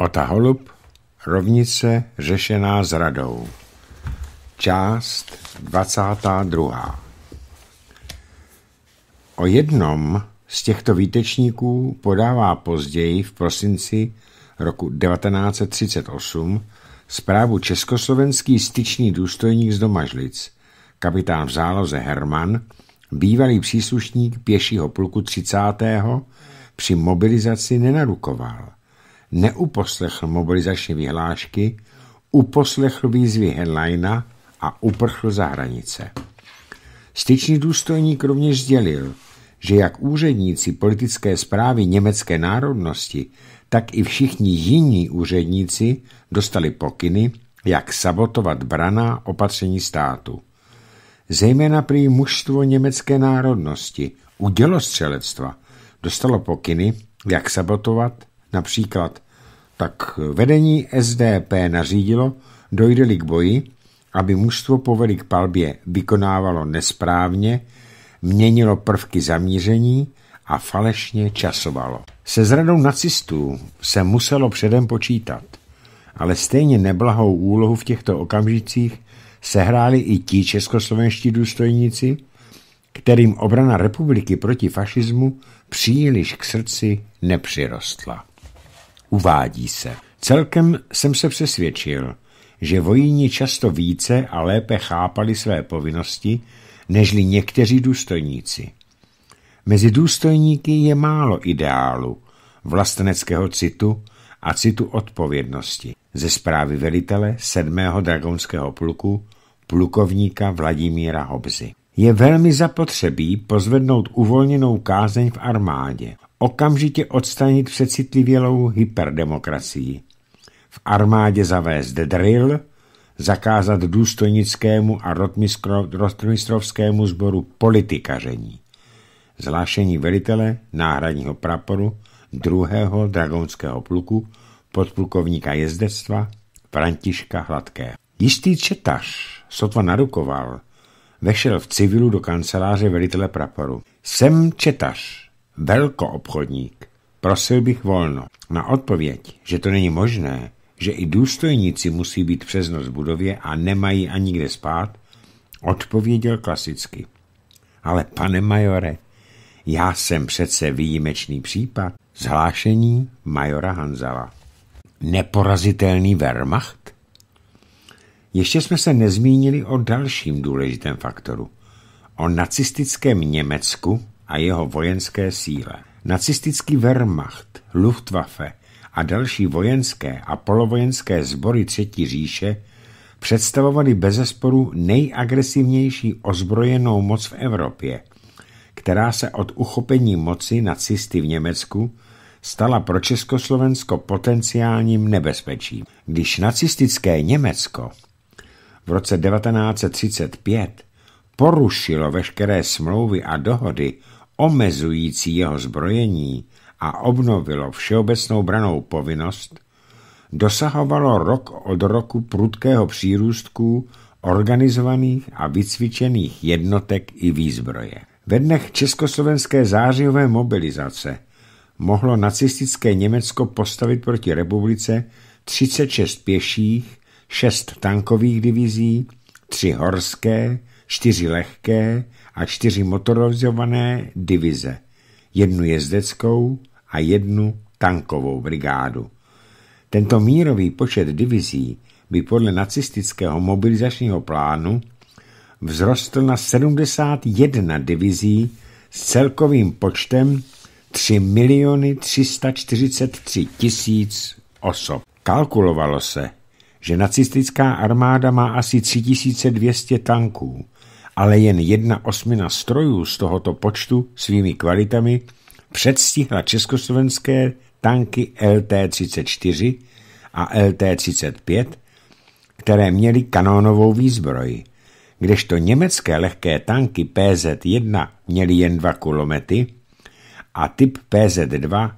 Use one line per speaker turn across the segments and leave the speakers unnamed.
Ota Holub, rovnice řešená s radou. Část 22. O jednom z těchto výtečníků podává později v prosinci roku 1938 zprávu československý styčný důstojník z Domažlic, kapitán v záloze Herman, bývalý příslušník pěšího pluku 30. při mobilizaci nenarukoval – neuposlechl mobilizační vyhlášky, uposlechl výzvy Henleina a uprchl za hranice. Styčný důstojník rovněž sdělil, že jak úředníci politické zprávy německé národnosti, tak i všichni jiní úředníci dostali pokyny, jak sabotovat braná opatření státu. Zejména prý mužstvo německé národnosti u dělostřelectva dostalo pokyny, jak sabotovat Například tak vedení SDP nařídilo, dojdeli k boji, aby mužstvo povedli k palbě vykonávalo nesprávně, měnilo prvky zamíření a falešně časovalo. Se zradou nacistů se muselo předem počítat, ale stejně neblahou úlohu v těchto okamžicích sehráli i ti českoslovenští důstojníci, kterým obrana republiky proti fašismu příliš k srdci nepřirostla. Uvádí se. Celkem jsem se přesvědčil, že vojíni často více a lépe chápali své povinnosti, nežli někteří důstojníci. Mezi důstojníky je málo ideálu, vlasteneckého citu a citu odpovědnosti. Ze zprávy velitele 7. dragonského pluku plukovníka Vladimíra Hobzy. Je velmi zapotřebí pozvednout uvolněnou kázeň v armádě okamžitě odstranit přecitlivělou hyperdemokracii. V armádě zavést drill, zakázat důstojnickému a rotmistrovskému sboru politikaření. Zlášení velitele náhradního praporu druhého dragonského pluku podplukovníka jezdectva Františka Hladkého. Jistý četař sotva narukoval, vešel v civilu do kanceláře velitele praporu. Jsem četař, velkoobchodník. Prosil bych volno. Na odpověď, že to není možné, že i důstojníci musí být přes noc v budově a nemají ani kde spát, odpověděl klasicky. Ale pane majore, já jsem přece výjimečný případ. Zhlášení majora Hanzala. Neporazitelný Wehrmacht? Ještě jsme se nezmínili o dalším důležitém faktoru. O nacistickém Německu, a jeho vojenské síle. Nacistický Wehrmacht, Luftwaffe a další vojenské a polovojenské sbory Třetí říše představovaly bezesporu nejagresivnější ozbrojenou moc v Evropě, která se od uchopení moci nacisty v Německu stala pro Československo potenciálním nebezpečím. Když nacistické Německo v roce 1935 porušilo veškeré smlouvy a dohody omezující jeho zbrojení a obnovilo všeobecnou branou povinnost, dosahovalo rok od roku prudkého přírůstku organizovaných a vycvičených jednotek i výzbroje. Ve dnech československé zářijové mobilizace mohlo nacistické Německo postavit proti republice 36 pěších, 6 tankových divizí, 3 horské, 4 lehké, a čtyři motorizované divize, jednu jezdeckou a jednu tankovou brigádu. Tento mírový počet divizí by podle nacistického mobilizačního plánu vzrostl na 71 divizí s celkovým počtem 3 miliony 343 tisíc osob. Kalkulovalo se, že nacistická armáda má asi 3200 tanků, ale jen jedna osmina strojů z tohoto počtu svými kvalitami předstihla československé tanky LT-34 a LT-35, které měly kanónovou výzbroj, kdežto německé lehké tanky PZ-1 měly jen dva kulomety a typ PZ-2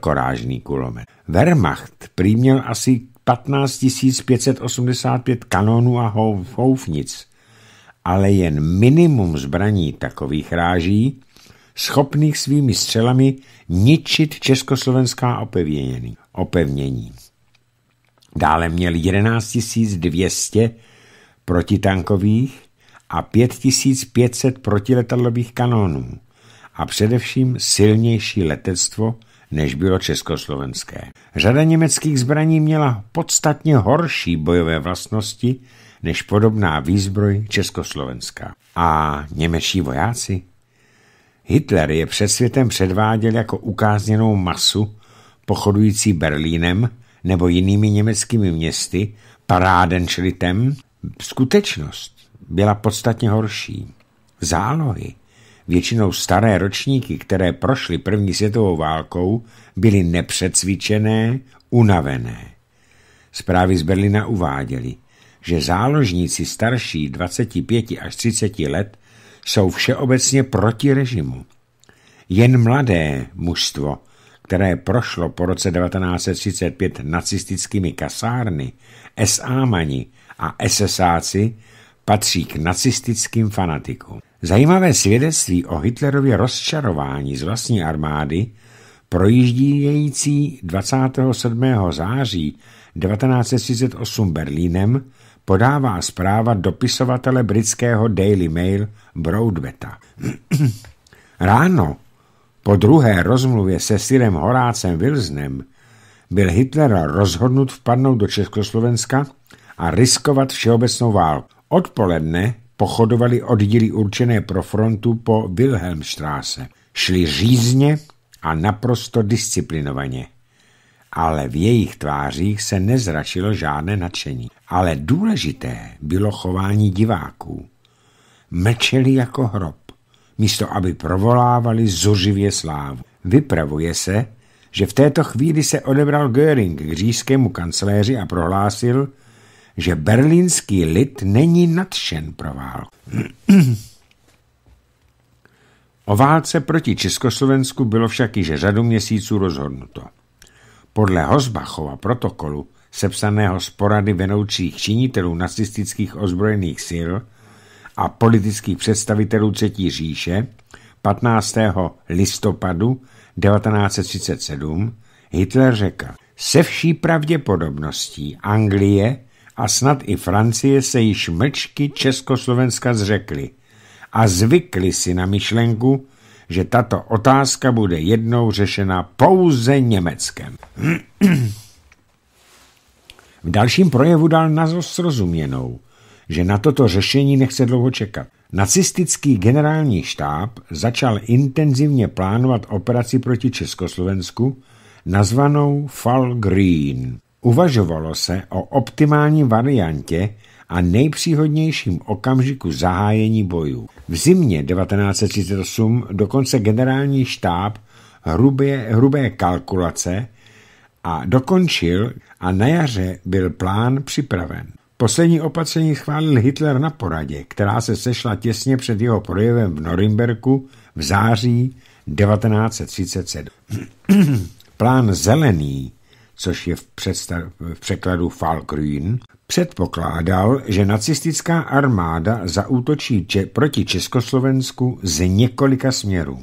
korážný kulomet. Wehrmacht prý měl asi 15 585 kanónů a houfnic, ale jen minimum zbraní takových ráží, schopných svými střelami ničit československá opevnění. opevnění. Dále měl 11 200 protitankových a 5500 protiletadlových kanónů a především silnější letectvo, než bylo československé. Řada německých zbraní měla podstatně horší bojové vlastnosti než podobná výzbroj Československa. A němečtí vojáci? Hitler je před světem předváděl jako ukázněnou masu, pochodující Berlínem nebo jinými německými městy, parádenšlitem. Skutečnost byla podstatně horší. Zálohy, většinou staré ročníky, které prošly první světovou válkou, byly nepřecvičené, unavené. Zprávy z Berlína uváděly – že záložníci starší 25 až 30 let jsou všeobecně proti režimu. Jen mladé mužstvo, které prošlo po roce 1935 nacistickými kasárny, mani a SSáci, patří k nacistickým fanatikům. Zajímavé svědectví o Hitlerově rozčarování z vlastní armády projíždějící 27. září 1938 Berlínem podává zpráva dopisovatele britského Daily Mail Broadbeta. Ráno, po druhé rozmluvě se Sirem Horácem Wilsonem, byl Hitler rozhodnut vpadnout do Československa a riskovat všeobecnou válku. Odpoledne pochodovali oddíly určené pro frontu po Wilhelmstraße. Šli řízně a naprosto disciplinovaně ale v jejich tvářích se nezračilo žádné nadšení. Ale důležité bylo chování diváků. Mlčeli jako hrob, místo aby provolávali zuřivě slávu. Vypravuje se, že v této chvíli se odebral Göring k říšskému kancléři a prohlásil, že berlínský lid není nadšen pro válku. o válce proti Československu bylo však již řadu měsíců rozhodnuto. Podle Hosbachova protokolu, sepsaného z porady venoucích činitelů nacistických ozbrojených sil a politických představitelů Třetí říše, 15. listopadu 1937 Hitler řekl, se vší pravděpodobností Anglie a snad i Francie se již mlčky Československa zřekly a zvykli si na myšlenku, že tato otázka bude jednou řešena pouze Německem. V dalším projevu dal na srozuměnou, že na toto řešení nechce dlouho čekat. Nacistický generální štáb začal intenzivně plánovat operaci proti Československu, nazvanou Fall Green. Uvažovalo se o optimální variantě, a nejpříhodnějším okamžiku zahájení bojů. V zimě 1938 dokonce generální štáb hrubě, hrubé kalkulace a dokončil a na jaře byl plán připraven. Poslední opatření schválil Hitler na poradě, která se sešla těsně před jeho projevem v Norimberku v září 1937. Plán zelený což je v, v překladu Falkruin, předpokládal, že nacistická armáda zaútočí če, proti Československu z několika směrů.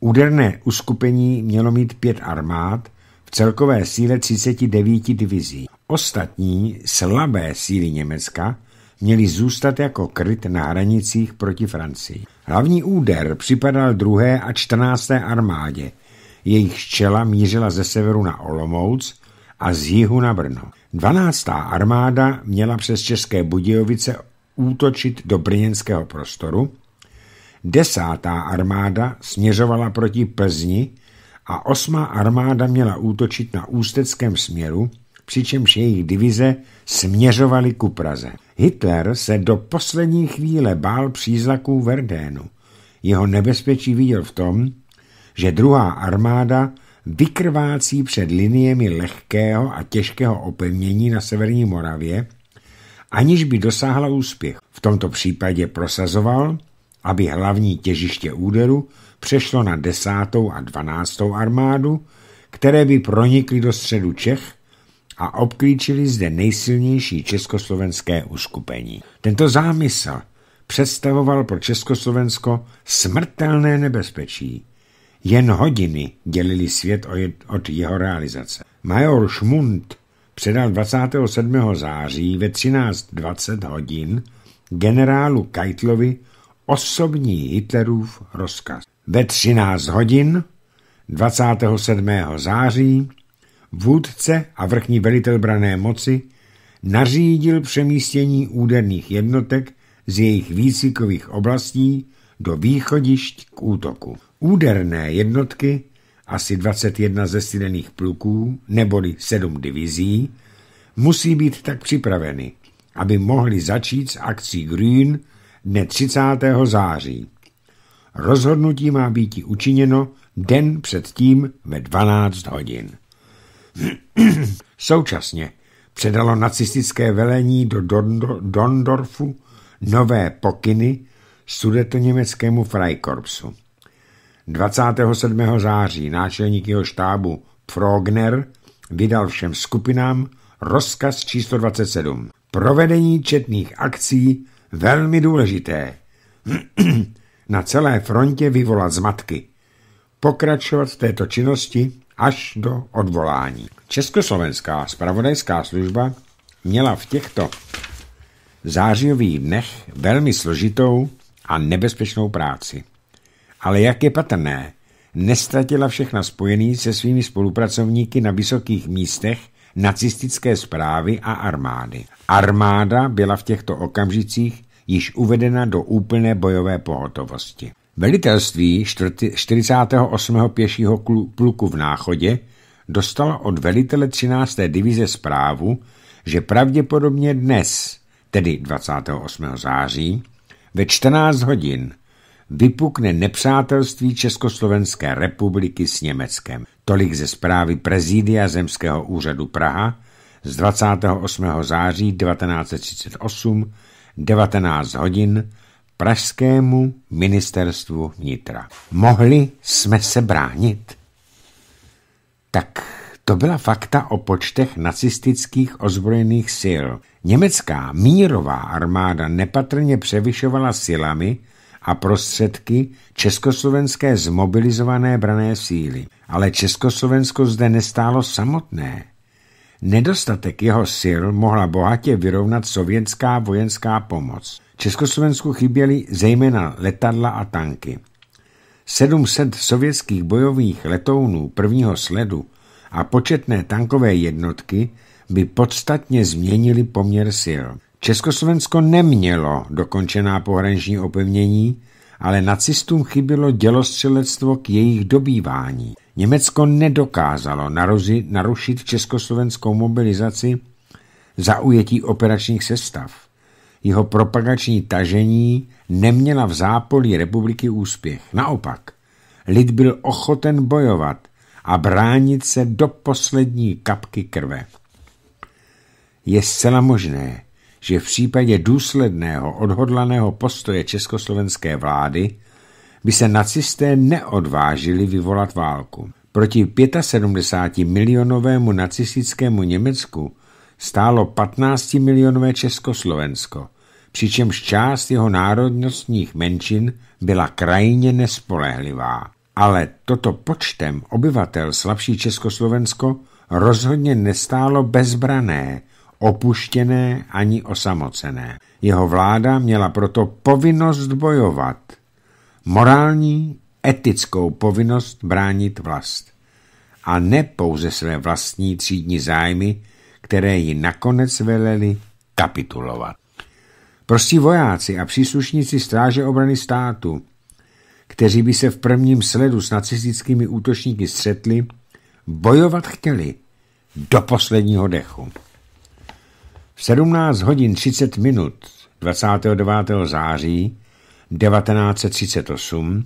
Úderné uskupení mělo mít pět armád v celkové síle 39 divizí. Ostatní slabé síly Německa měly zůstat jako kryt na hranicích proti Francii. Hlavní úder připadal druhé a 14. armádě – jejich čela mířila ze severu na Olomouc a z jihu na Brno. 12. armáda měla přes České Budějovice útočit do brněnského prostoru, desátá armáda směřovala proti Plzni a 8. armáda měla útočit na ústeckém směru, přičemž jejich divize směřovaly ku Praze. Hitler se do poslední chvíle bál přízlaků Verdénu. Jeho nebezpečí viděl v tom, že druhá armáda vykrvácí před liniemi lehkého a těžkého opevnění na severní Moravě, aniž by dosáhla úspěch. V tomto případě prosazoval, aby hlavní těžiště úderu přešlo na desátou a dvanáctou armádu, které by pronikly do středu Čech a obklíčili zde nejsilnější československé uskupení. Tento zámysl představoval pro Československo smrtelné nebezpečí, jen hodiny dělili svět od jeho realizace. Major Schmund předal 27. září ve 13.20 hodin generálu Keitlovi osobní Hitlerův rozkaz. Ve 13 hodin 27. září vůdce a vrchní velitel brané moci nařídil přemístění úderných jednotek z jejich výcvikových oblastí do východišť k útoku. Úderné jednotky, asi 21 zesílených pluků, neboli 7 divizí, musí být tak připraveny, aby mohli začít s akcí Green dne 30. září. Rozhodnutí má být učiněno den předtím ve 12 hodin. Současně předalo nacistické velení do Dondorfu nové pokyny sudetoněmeckému Freikorpsu. 27. září náčelník jeho štábu Frogner vydal všem skupinám rozkaz číslo 27. Provedení četných akcí velmi důležité. Na celé frontě vyvolat zmatky. Pokračovat v této činnosti až do odvolání. Československá spravodajská služba měla v těchto zářijových dnech velmi složitou a nebezpečnou práci ale jak je patrné, nestratila všechna spojený se svými spolupracovníky na vysokých místech nacistické zprávy a armády. Armáda byla v těchto okamžicích již uvedena do úplné bojové pohotovosti. Velitelství 48. pěšího pluku v Náchodě dostalo od velitele 13. divize zprávu, že pravděpodobně dnes, tedy 28. září, ve 14 hodin vypukne nepřátelství Československé republiky s Německem. Tolik ze zprávy prezidia Zemského úřadu Praha z 28. září 1938 19 hodin Pražskému ministerstvu vnitra. Mohli jsme se bránit? Tak to byla fakta o počtech nacistických ozbrojených sil. Německá mírová armáda nepatrně převyšovala silami, a prostředky československé zmobilizované brané síly. Ale Československo zde nestálo samotné. Nedostatek jeho sil mohla bohatě vyrovnat sovětská vojenská pomoc. Československu chyběly zejména letadla a tanky. 700 sovětských bojových letounů prvního sledu a početné tankové jednotky by podstatně změnili poměr sil. Československo nemělo dokončená pohraniční opevnění, ale nacistům chybělo dělostřelectvo k jejich dobývání. Německo nedokázalo narušit československou mobilizaci zaujetí operačních sestav. Jeho propagační tažení neměla v zápolí republiky úspěch. Naopak, lid byl ochoten bojovat a bránit se do poslední kapky krve. Je zcela možné, že v případě důsledného odhodlaného postoje československé vlády by se nacisté neodvážili vyvolat válku. Proti 75-milionovému nacistickému Německu stálo 15-milionové Československo, přičemž část jeho národnostních menšin byla krajně nespolehlivá. Ale toto počtem obyvatel slabší Československo rozhodně nestálo bezbrané, opuštěné ani osamocené. Jeho vláda měla proto povinnost bojovat, morální, etickou povinnost bránit vlast. A ne pouze své vlastní třídní zájmy, které ji nakonec veleli kapitulovat. Prostí vojáci a příslušníci stráže obrany státu, kteří by se v prvním sledu s nacistickými útočníky střetli, bojovat chtěli do posledního dechu. V 17 hodin 30 minut 29. září 1938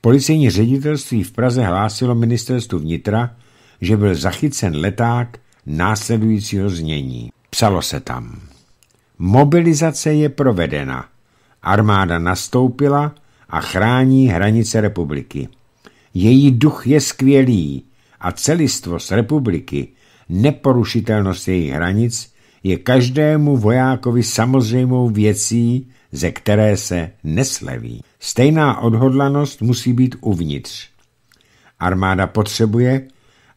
policejní ředitelství v Praze hlásilo ministerstvu vnitra, že byl zachycen leták následujícího znění. Psalo se tam. Mobilizace je provedena. Armáda nastoupila a chrání hranice republiky. Její duch je skvělý a celistvost republiky, neporušitelnost jejich hranic je každému vojákovi samozřejmou věcí, ze které se nesleví. Stejná odhodlanost musí být uvnitř. Armáda potřebuje,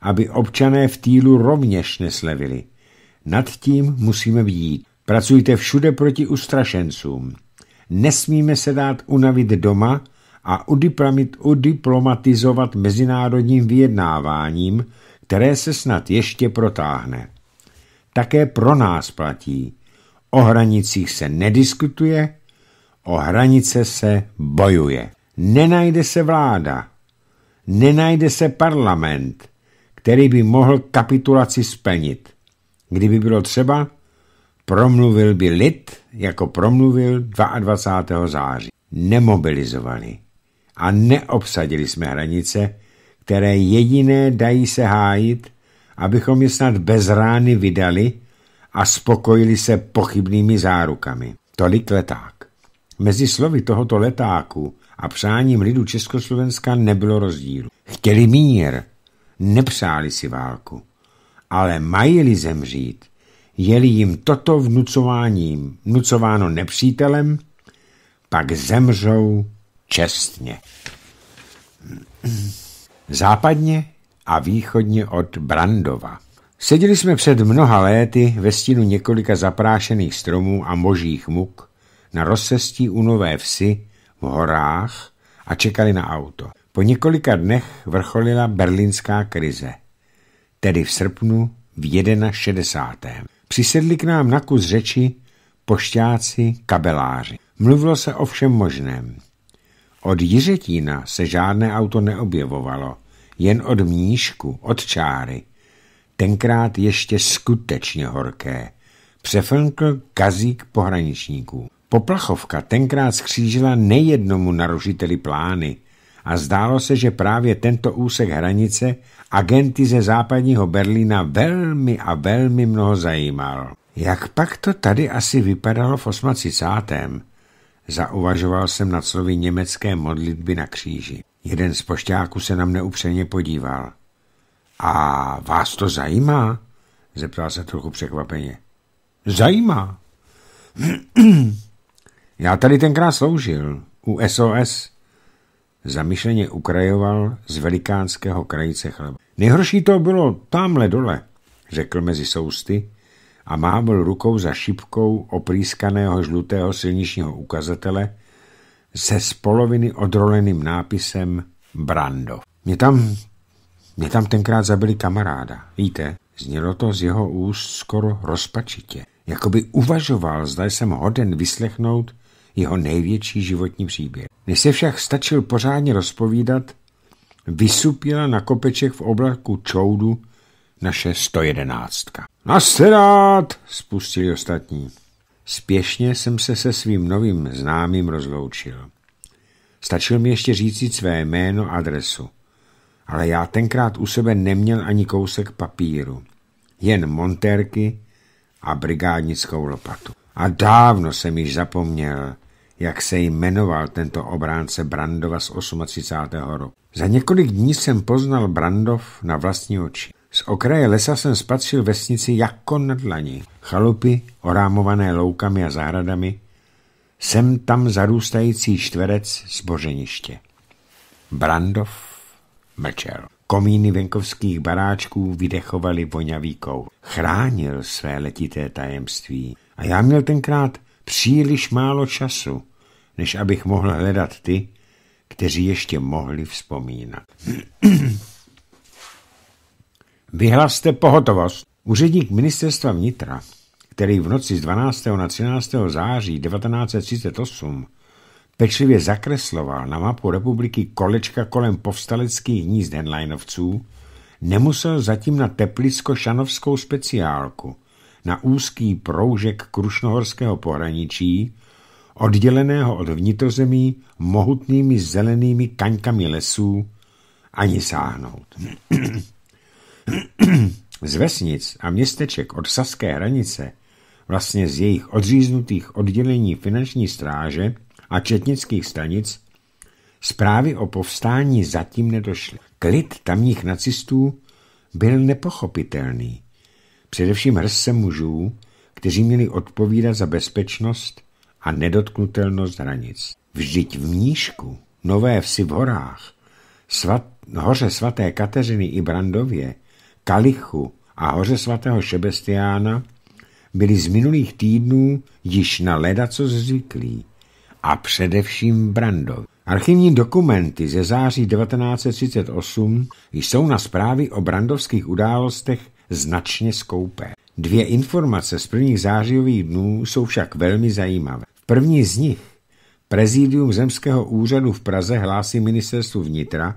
aby občané v týlu rovněž neslevili. Nad tím musíme být. Pracujte všude proti ustrašencům. Nesmíme se dát unavit doma a udiplomatizovat mezinárodním vyjednáváním, které se snad ještě protáhne také pro nás platí. O hranicích se nediskutuje, o hranice se bojuje. Nenajde se vláda, nenajde se parlament, který by mohl kapitulaci splnit. Kdyby bylo třeba, promluvil by lid, jako promluvil 22. září. Nemobilizovali a neobsadili jsme hranice, které jediné dají se hájit abychom je snad bez rány vydali a spokojili se pochybnými zárukami. Tolik leták. Mezi slovy tohoto letáku a přáním lidu Československa nebylo rozdílu. Chtěli mír, nepřáli si válku. Ale mají-li zemřít, je-li jim toto vnucováním vnucováno nepřítelem, pak zemřou čestně. Západně a východně od Brandova. Seděli jsme před mnoha léty ve stínu několika zaprášených stromů a možích muk na rozcestí u Nové Vsi v horách a čekali na auto. Po několika dnech vrcholila berlínská krize, tedy v srpnu v 61. Přisedli k nám na kus řeči pošťáci, kabeláři. Mluvilo se o všem možném. Od Jiřetína se žádné auto neobjevovalo – jen od mníšku, od čáry. Tenkrát ještě skutečně horké. Přeflnkl kazík pohraničníků. Poplachovka tenkrát skřížila nejednomu narušiteli plány a zdálo se, že právě tento úsek hranice agenty ze západního Berlína velmi a velmi mnoho zajímal. Jak pak to tady asi vypadalo v 38. Zauvažoval jsem nad slovy německé modlitby na kříži. Jeden z pošťáků se na mne upřeně podíval. A vás to zajímá? Zeptal se trochu překvapeně. Zajímá. Já tady tenkrát sloužil, u SOS. Zamyšleně ukrajoval z velikánského krajice chleba. Nejhorší to bylo tamhle dole, řekl mezi sousty a mávl rukou za šipkou oprýskaného žlutého silničního ukazatele, se z poloviny odroleným nápisem Brando. Mě tam, mě tam tenkrát zabili kamaráda, víte? Znělo to z jeho úst skoro rozpačitě. Jakoby uvažoval, zda jsem hoden vyslechnout jeho největší životní příběh. Než se však stačil pořádně rozpovídat, vysupila na kopeček v oblaku čoudu naše 111. Nasedat, spustili ostatní. Spěšně jsem se se svým novým známým rozloučil. Stačil mi ještě říci své jméno adresu. Ale já tenkrát u sebe neměl ani kousek papíru. Jen montérky a brigádnickou lopatu. A dávno jsem již zapomněl, jak se jmenoval tento obránce Brandova z 38. roku. Za několik dní jsem poznal Brandov na vlastní oči. Z okraje lesa jsem spatřil vesnici jako na dlani. Chalupy, orámované loukami a zahradami, sem tam zarůstající čtverec z bořeniště. Brandov mlčel. Komíny venkovských baráčků vydechovaly voňavíkou. Chránil své letité tajemství. A já měl tenkrát příliš málo času, než abych mohl hledat ty, kteří ještě mohli vzpomínat. Vyhlaste pohotovost. Úředník ministerstva vnitra, který v noci z 12. na 13. září 1938 pečlivě zakresloval na mapu republiky kolečka kolem povstaleckých hnízd Henleinovců, nemusel zatím na teplicko-šanovskou speciálku, na úzký proužek krušnohorského pohraničí, odděleného od vnitrozemí mohutnými zelenými kaňkami lesů, ani sáhnout. z vesnic a městeček od saské hranice, vlastně z jejich odříznutých oddělení finanční stráže a četnických stanic, zprávy o povstání zatím nedošly. Klid tamních nacistů byl nepochopitelný. Především hrse mužů, kteří měli odpovídat za bezpečnost a nedotknutelnost hranic. Vždyť v Mníšku, Nové vsi v horách, svat, hoře svaté Kateřiny i Brandově Kalichu a hoře svatého Šebestiána byli z minulých týdnů již na co zvyklí a především Brandovi. Archivní dokumenty ze září 1938 jsou na zprávy o brandovských událostech značně skoupé. Dvě informace z prvních zářijových dnů jsou však velmi zajímavé. V první z nich prezidium Zemského úřadu v Praze hlásí ministerstvu vnitra,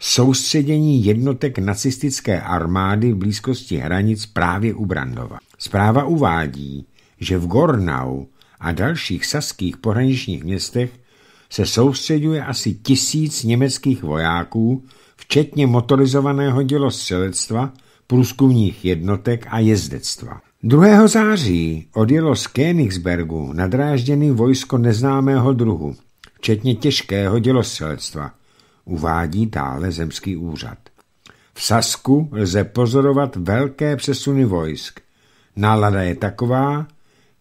soustředění jednotek nacistické armády v blízkosti hranic právě u Brandova. Zpráva uvádí, že v Gornau a dalších saských pohraničních městech se soustředuje asi tisíc německých vojáků, včetně motorizovaného dělostřelectva, průzkumních jednotek a jezdectva. 2. září odjelo z Königsbergu nadrážděný vojsko neznámého druhu, včetně těžkého dělostřelectva – uvádí dále zemský úřad. V Sasku lze pozorovat velké přesuny vojsk. Nálada je taková,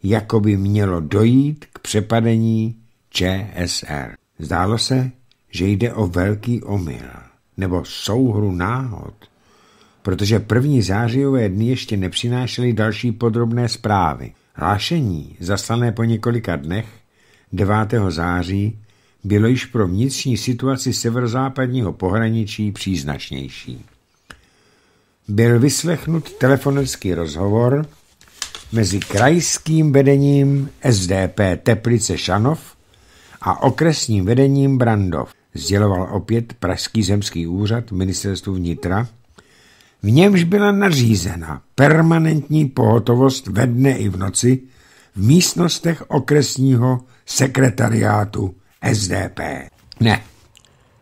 jako by mělo dojít k přepadení ČSR. Zdálo se, že jde o velký omyl, nebo souhru náhod, protože první zářijové dny ještě nepřinášely další podrobné zprávy. Hlášení, zaslané po několika dnech, 9. září, bylo již pro vnitřní situaci severozápadního pohraničí příznačnější. Byl vyslechnut telefonický rozhovor mezi krajským vedením SDP Teplice Šanov a okresním vedením Brandov, sděloval opět Pražský zemský úřad ministerstvu vnitra, v němž byla nařízena permanentní pohotovost ve dne i v noci v místnostech okresního sekretariátu SDP. Ne.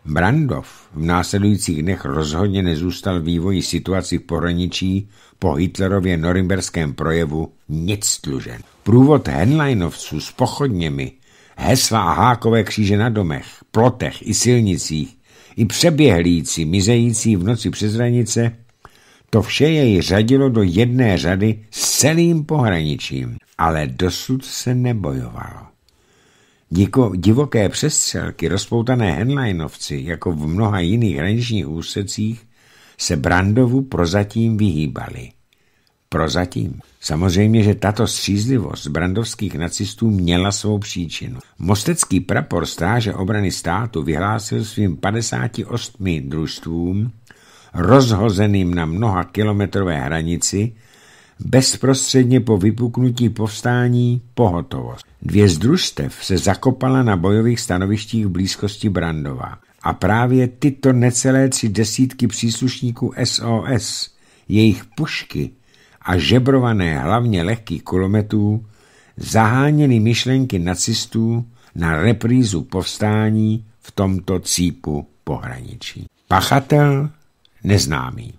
Brandov v následujících dnech rozhodně nezůstal vývoji situaci v pohraničí po Hitlerově norimberském projevu nic tlužen. Průvod Henleinovců s pochodněmi, hesla a hákové kříže na domech, plotech i silnicích, i přeběhlíci, mizející v noci přes hranice, to vše jej řadilo do jedné řady s celým pohraničím, ale dosud se nebojovalo. Diko, divoké přestřelky, rozpoutané henleinovci, jako v mnoha jiných hraničních úsecích, se Brandovu prozatím vyhýbali. Prozatím. Samozřejmě, že tato střízlivost brandovských nacistů měla svou příčinu. Mostecký prapor stáže obrany státu vyhlásil svým 58 družstvům, rozhozeným na mnoha kilometrové hranici, bezprostředně po vypuknutí povstání pohotovost. Dvě z družstev se zakopala na bojových stanovištích v blízkosti Brandova. A právě tyto necelé tři desítky příslušníků SOS, jejich pušky a žebrované hlavně lehkých kulometů zaháněly myšlenky nacistů na reprízu povstání v tomto cípu pohraničí. Pachatel neznámý.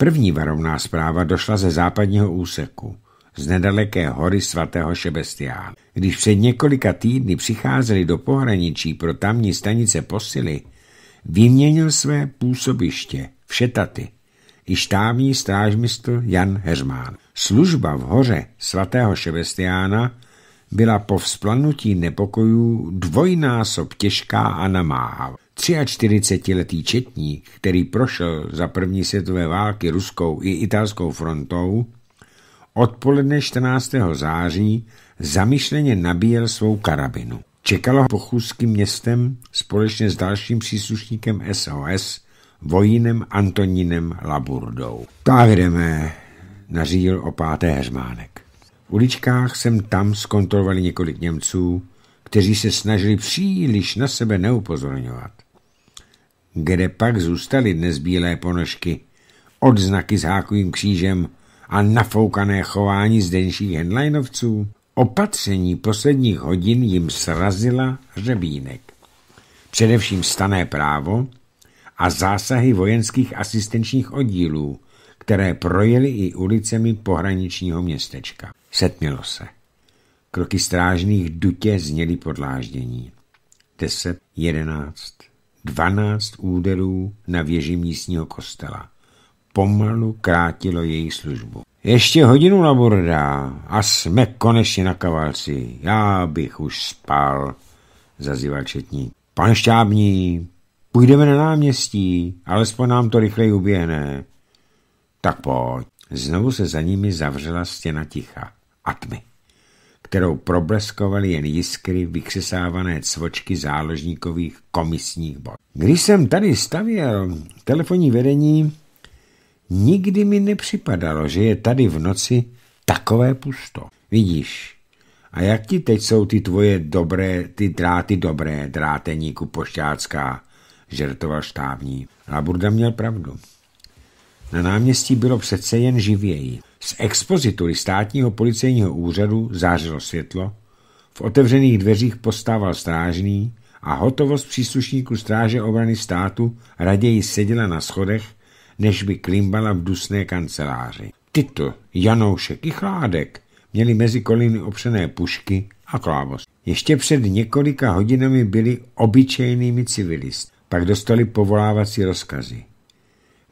První varovná zpráva došla ze západního úseku, z nedaleké hory svatého Šebestiána. Když před několika týdny přicházeli do pohraničí pro tamní stanice posily, vyměnil své působiště v Šetaty i štávní strážmistr Jan Heřmán. Služba v hoře svatého Šebestiána byla po vzplanutí nepokojů dvojnásob těžká a namáhavá. 43-letý četník, který prošel za první světové války ruskou i italskou frontou, odpoledne 14. září zamišleně nabíjel svou karabinu. Čekalo ho pochůzkým městem společně s dalším příslušníkem SOS, vojínem Antonínem Laburdou. Tak jdeme, nařídil opáté Heřmánek. V uličkách jsem tam zkontrolovali několik Němců, kteří se snažili příliš na sebe neupozorňovat. Kde pak zůstaly dnes bílé ponožky, odznaky s hákovým křížem a nafoukané chování zdenších henlajnovců. Opatření posledních hodin jim srazila hřebínek. Především stané právo a zásahy vojenských asistenčních oddílů, které projeli i ulicemi pohraničního městečka. Setmilo se. Kroky strážných dutě zněly podláždění. 10, 11, 12 úderů na věži místního kostela. Pomalu krátilo její službu. Ještě hodinu na borda a jsme konečně na kavalci. Já bych už spal, zazýval četní. Pan šťábní, půjdeme na náměstí, alespoň nám to rychleji uběhne. Tak pojď. Znovu se za nimi zavřela stěna ticha a tmy kterou probleskovaly jen jiskry vykřesávané cvočky záložníkových komisních bod. Když jsem tady stavěl telefonní vedení, nikdy mi nepřipadalo, že je tady v noci takové pusto. Vidíš, a jak ti teď jsou ty tvoje dobré, ty dráty dobré, dráteníku pošťácká, žertoval štávní? Laburda měl pravdu. Na náměstí bylo přece jen živěji. Z expozitury státního policejního úřadu zářilo světlo, v otevřených dveřích postával strážný a hotovost příslušníků stráže obrany státu raději seděla na schodech, než by klimbala v dusné kanceláři. Tyto, Janoušek i Chládek měli mezi koliny opřené pušky a klávost. Ještě před několika hodinami byli obyčejnými civilisty. Pak dostali povolávací rozkazy.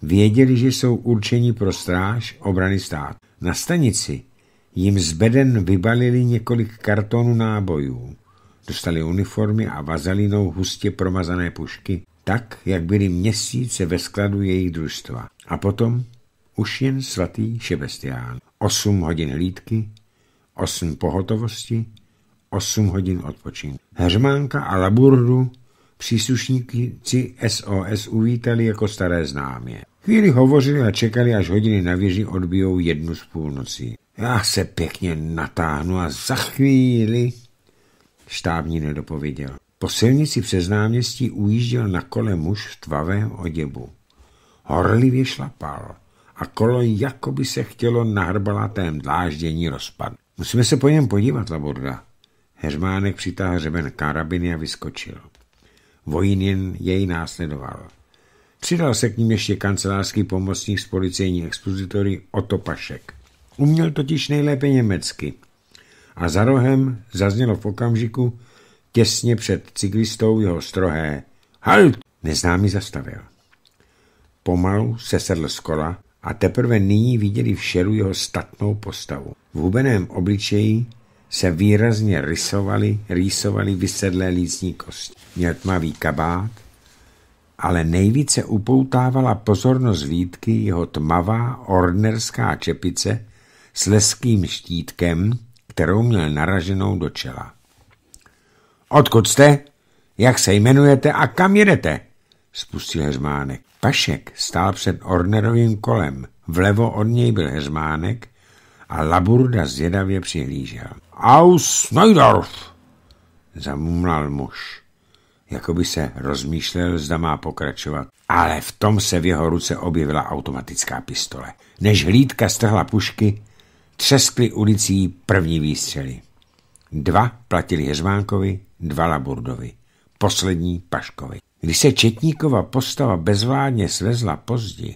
Věděli, že jsou určeni pro stráž obrany stát. Na stanici jim z beden vybalili několik kartonů nábojů. Dostali uniformy a vazalinou hustě promazané pušky, tak, jak byly měsíce ve skladu jejich družstva. A potom už jen svatý Šebestián. Osm hodin hlídky, osm pohotovosti, osm hodin odpočinku. Hermánka a Laburdu příslušníci SOS uvítali jako staré známě. Chvíli hovořili a čekali, až hodiny na věži odbijou jednu z půlnocí. Já se pěkně natáhnu a za chvíli... Štábní nedopověděl. Po silnici přes náměstí ujížděl na kole muž v tvavém oděbu. Horlivě šlapal a kolo jako by se chtělo na hrbalatém dláždění rozpad. Musíme se po něm podívat, Laborda. Hermánek přitáhl řeben karabiny a vyskočil. Vojín jen jej následoval. Přidal se k ním ještě kancelářský pomocník z policejní expozitory Otto Pašek. Uměl totiž nejlépe německy. A za rohem zaznělo v okamžiku těsně před cyklistou jeho strohé Halt! Neznámý zastavil. Pomalu se sedl z kola a teprve nyní viděli v šeru jeho statnou postavu. V hubeném obličeji se výrazně rysovaly, rýsovaly vysedlé lícní kosti. Měl tmavý kabát, ale nejvíce upoutávala pozornost lídky jeho tmavá ordnerská čepice s leským štítkem, kterou měl naraženou do čela. Odkud jste? Jak se jmenujete a kam jedete? Spustil Hezmánek. Pašek stál před Ornerovým kolem, vlevo od něj byl Hezmánek a Laburda zjedavě přihlížel. Aus Neudorf, zamumlal muž jako by se rozmýšlel, zda má pokračovat. Ale v tom se v jeho ruce objevila automatická pistole. Než hlídka strhla pušky, třeskly ulicí první výstřely. Dva platili hezvánkovi, dva Laburdovi, poslední Paškovi. Když se Četníkova postava bezvládně svezla pozdě,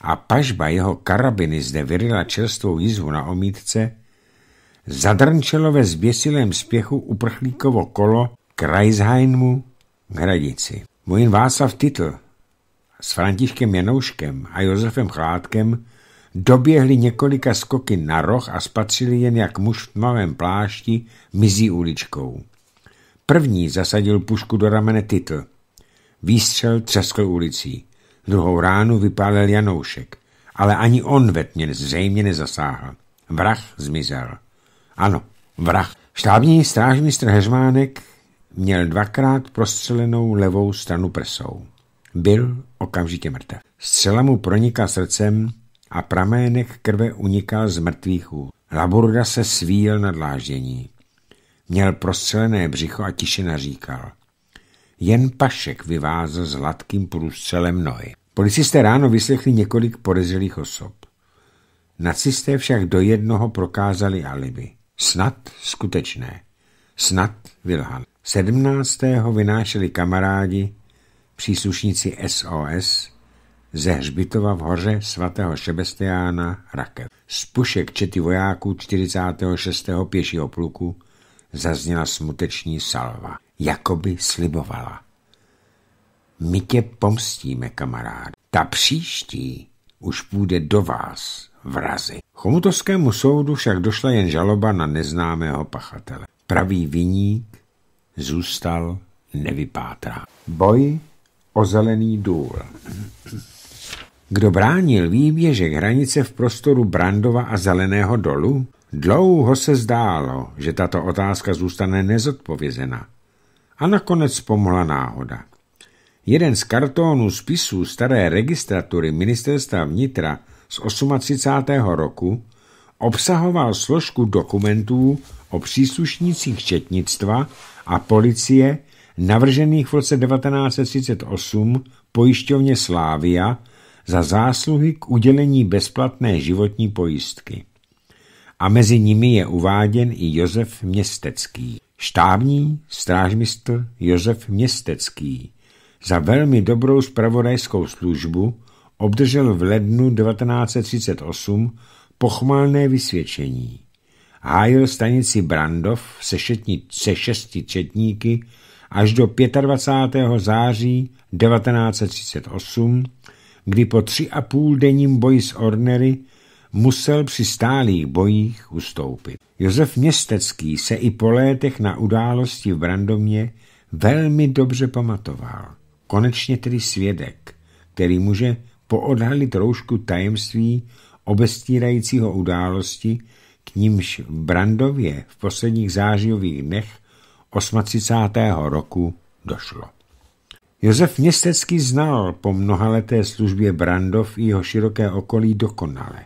a pažba jeho karabiny zde vyryla čerstvou jizvu na omítce, zadrnčelo ve zběsilém spěchu uprchlíkovo kolo k Hradici. Vojen Václav Titl s Františkem Janouškem a Josefem Chládkem doběhli několika skoky na roh a spatřili jen, jak muž v tmavém plášti mizí uličkou. První zasadil pušku do ramene Titl. Výstřel třeskl ulicí. Druhou ránu vypálil Janoušek, ale ani on ve tmě zřejmě nezasáhl. Vrah zmizel. Ano, vrah. Štábní strážmistr Heřmánek Měl dvakrát prostřelenou levou stranu prsou. Byl okamžitě mrtev. Zcela mu pronikla srdcem a pramének krve unikal z mrtvých úst. Laburda se svíjel na dláždění. Měl prostřelené břicho a tiše naříkal. Jen Pašek vyvázl s hladkým průstřelem nohy. Policisté ráno vyslechli několik podezřelých osob. Nacisté však do jednoho prokázali alibi. Snad skutečné. Snad vylhan. 17. vynášeli kamarádi, příslušníci SOS, ze hřbitova v hoře svatého Šebestiána Rakev. Z pušek čety vojáků 46. pěšího pluku zazněla smuteční salva. Jakoby slibovala. My tě pomstíme, kamarád. Ta příští už půjde do vás, vrazi. Chomutovskému soudu však došla jen žaloba na neznámého pachatele. Pravý viní zůstal nevypátrá. Boj o zelený důl. Kdo bránil výběžek hranice v prostoru Brandova a Zeleného dolu? Dlouho se zdálo, že tato otázka zůstane nezodpovězena. A nakonec pomohla náhoda. Jeden z kartónů spisů staré registratury ministerstva vnitra z 38. roku obsahoval složku dokumentů o příslušnících četnictva a policie navržených v roce 1938 pojišťovně Slávia za zásluhy k udělení bezplatné životní pojistky. A mezi nimi je uváděn i Josef Městecký, štábní strážmistr Josef Městecký. Za velmi dobrou spravodajskou službu obdržel v lednu 1938 pochmálné vysvědčení hájil stanici Brandov se, šetní, se šesti třetníky až do 25. září 1938, kdy po tři a půl denním boji s Ornery musel při stálých bojích ustoupit. Josef Městecký se i po létech na události v Brandomě velmi dobře pamatoval. Konečně tedy svědek, který může poodhalit roušku tajemství obestírajícího události, k nímž v Brandově v posledních zářijových dnech 38. roku došlo. Josef Městecký znal po mnohaleté službě Brandov i jeho široké okolí dokonale.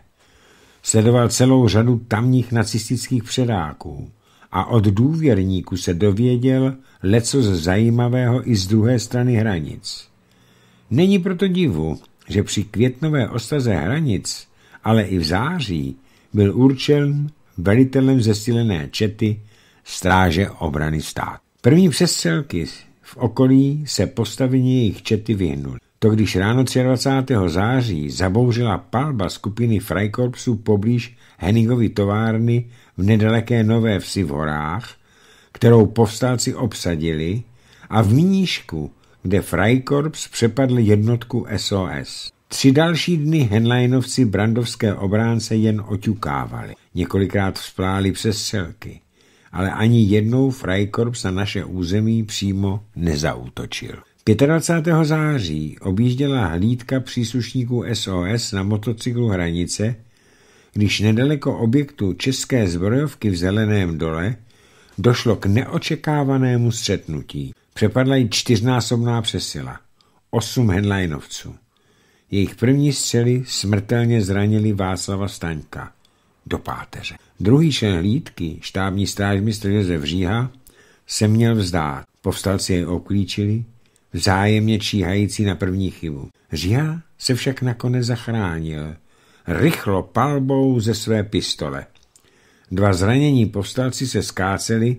Sledoval celou řadu tamních nacistických předáků a od důvěrníků se dověděl leco z zajímavého i z druhé strany hranic. Není proto divu, že při květnové ostaze hranic, ale i v září byl určen velitelem zesílené čety Stráže obrany stát. První přestřelky v okolí se postavení jejich čety vyhnuly. To, když ráno 23. září zabouřila palba skupiny Freikorpsů poblíž Henningovy továrny v nedaleké Nové vsi v horách, kterou povstalci obsadili, a v Míníšku, kde Freikorps přepadl jednotku SOS. Tři další dny henleinovci brandovské obránce jen oťukávali. Několikrát vzpláli přes selky, ale ani jednou Freikorps na naše území přímo nezautočil. 25. září objížděla hlídka příslušníků SOS na motocyklu Hranice, když nedaleko objektu české zbrojovky v Zeleném dole došlo k neočekávanému střetnutí. Přepadla ji čtyřnásobná přesila. Osm henleinovců. Jejich první střely smrtelně zranili Václava Staňka do páteře. Druhý člen hlídky, štábní strážmistr Josef Říha, se měl vzdát. Povstalci jej obklíčili, vzájemně číhající na první chybu. Říha se však nakonec zachránil. Rychlo palbou ze své pistole. Dva zranění povstalci se skáceli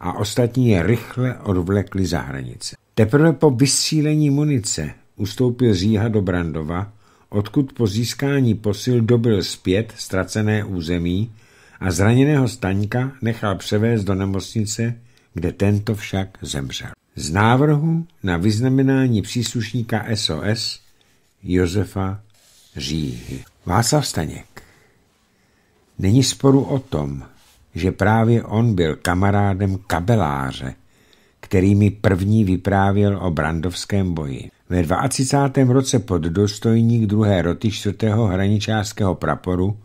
a ostatní je rychle odvlekli za hranice. Teprve po vysílení munice ustoupil říha do Brandova, odkud po získání posil dobil zpět ztracené území a zraněného Staňka nechal převést do nemocnice, kde tento však zemřel. Z návrhu na vyznamenání příslušníka SOS Josefa Říhy. Václav Staněk. Není sporu o tom, že právě on byl kamarádem kabeláře, který mi první vyprávěl o brandovském boji. Ve 22. roce dostojník druhé roty 4. hraničářského praporu,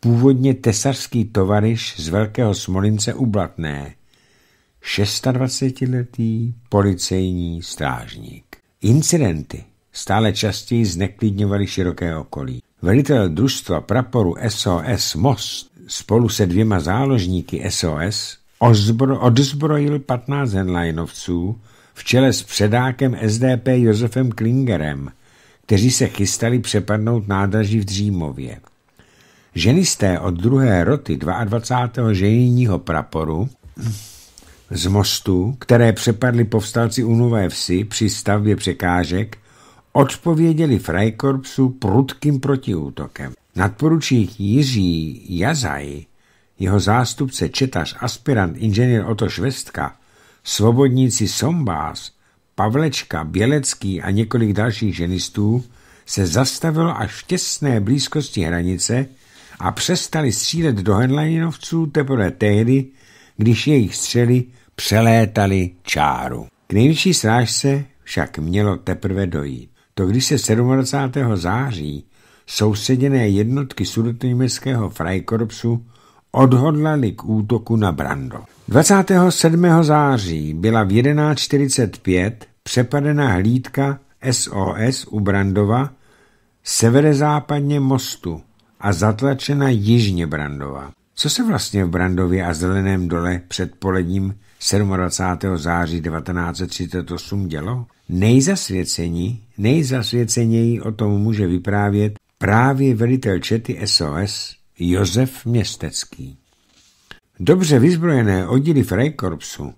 původně tesařský tovariš z Velkého Smolince u Blatné, 26-letý policejní strážník. Incidenty stále častěji zneklidňovaly široké okolí. Velitel družstva praporu SOS Most spolu se dvěma záložníky SOS ozbro, odzbrojil 15 henlajnovců v čele s předákem SDP Josefem Klingerem, kteří se chystali přepadnout nádraží v Dřímově. Ženisté od druhé roty 22. ženijního praporu z mostu, které přepadli povstalci u Nové vsi při stavbě překážek, odpověděli Freikorpsu prudkým protiútokem. Nadporučík Jiří Jazaj, jeho zástupce četař aspirant inženýr Oto Švestka, Svobodníci Sombás, Pavlečka, Bělecký a několik dalších ženistů se zastavilo až v těsné blízkosti hranice a přestali střílet do henlaninovců teprve tehdy, když jejich střely přelétaly čáru. K nejvyšší srážce však mělo teprve dojít. To, když se 27. září souseděné jednotky sudotoněmeckého frajkorpsu odhodlali k útoku na Brando. 27. září byla v 11.45 přepadena hlídka SOS u Brandova severozápadně mostu a zatlačena jižně Brandova. Co se vlastně v Brandově a Zeleném dole před poledním 27. září 1938 dělo? Nejzasvěcení, nejzasvěceněji o tom může vyprávět právě velitel čety SOS Josef Městecký. Dobře vyzbrojené oddíly Freikorpsu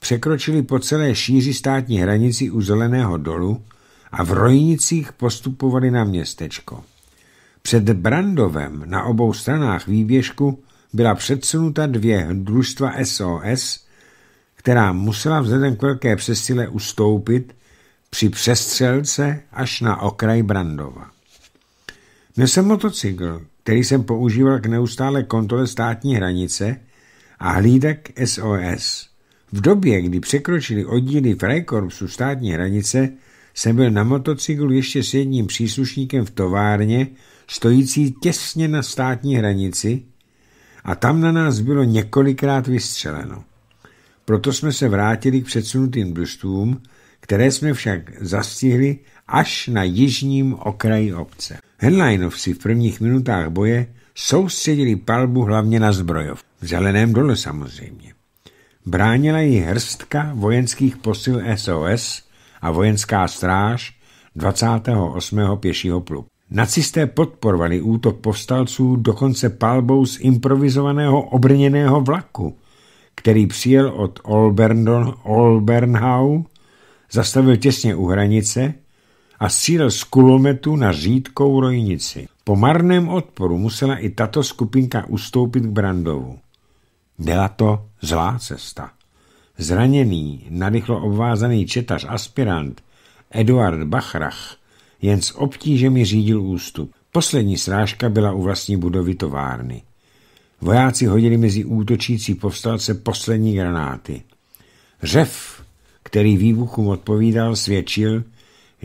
překročili po celé šíři státní hranici u Zeleného dolu a v Rojnicích postupovali na městečko. Před Brandovem na obou stranách výběžku byla předsunuta dvě družstva SOS, která musela vzhledem k velké přesile ustoupit při přestřelce až na okraj Brandova. Nesl motocykl, který jsem používal k neustále kontrole státní hranice a hlídek SOS. V době, kdy překročili oddíly Freikorpsu státní hranice, jsem byl na motocyklu ještě s jedním příslušníkem v továrně, stojící těsně na státní hranici a tam na nás bylo několikrát vystřeleno. Proto jsme se vrátili k předsunutým družstvům, které jsme však zastihli až na jižním okraji obce. Henleinovci v prvních minutách boje soustředili palbu hlavně na zbrojov, v zeleném dole samozřejmě. Bránila ji hrstka vojenských posil SOS a vojenská stráž 28. pěšího pluku. Nacisté podporovali útok povstalců dokonce palbou z improvizovaného obrněného vlaku, který přijel od Olbernhau, zastavil těsně u hranice a síl z kulometu na řídkou rojnici. Po marném odporu musela i tato skupinka ustoupit k Brandovu. Byla to zlá cesta. Zraněný, narychlo obvázaný četař aspirant Eduard Bachrach jen s obtížemi řídil ústup. Poslední srážka byla u vlastní budovy továrny. Vojáci hodili mezi útočící povstalce poslední granáty. Řev, který výbuchům odpovídal, svědčil,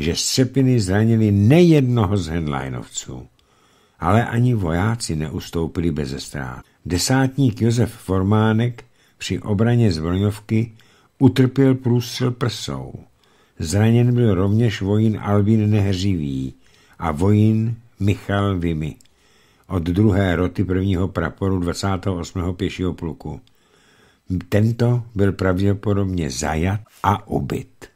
že střepiny zranili nejednoho z headlinovců. Ale ani vojáci neustoupili bez ztrát. Desátník Josef Formánek při obraně zbrojovky utrpěl průstřel prsou. Zraněn byl rovněž vojín Albin Nehřivý a vojín Michal Vimy od druhé roty prvního praporu 28. pěšího pluku. Tento byl pravděpodobně zajat a ubyt.